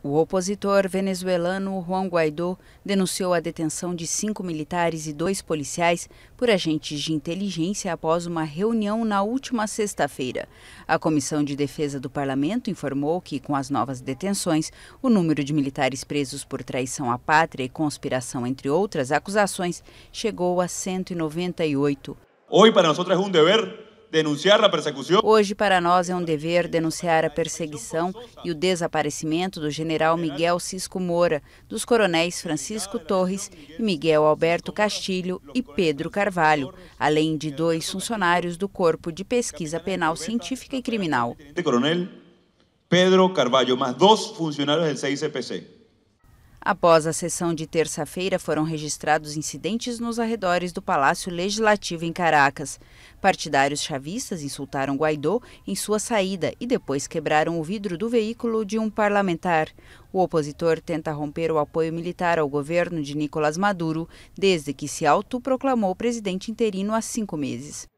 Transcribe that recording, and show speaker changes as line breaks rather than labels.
O opositor venezuelano Juan Guaidó denunciou a detenção de cinco militares e dois policiais por agentes de inteligência após uma reunião na última sexta-feira. A Comissão de Defesa do Parlamento informou que, com as novas detenções, o número de militares presos por traição à pátria e conspiração, entre outras acusações, chegou a 198.
Hoje, para nós, é um dever denunciar a persecução.
Hoje, para nós, é um dever denunciar a perseguição e o desaparecimento do general Miguel Cisco Moura, dos coronéis Francisco Torres e Miguel Alberto Castilho e Pedro Carvalho, além de dois funcionários do Corpo de Pesquisa Penal Científica e Criminal.
Coronel Pedro Carvalho, mais dois funcionários do CICPC.
Após a sessão de terça-feira, foram registrados incidentes nos arredores do Palácio Legislativo em Caracas. Partidários chavistas insultaram Guaidó em sua saída e depois quebraram o vidro do veículo de um parlamentar. O opositor tenta romper o apoio militar ao governo de Nicolás Maduro, desde que se autoproclamou presidente interino há cinco meses.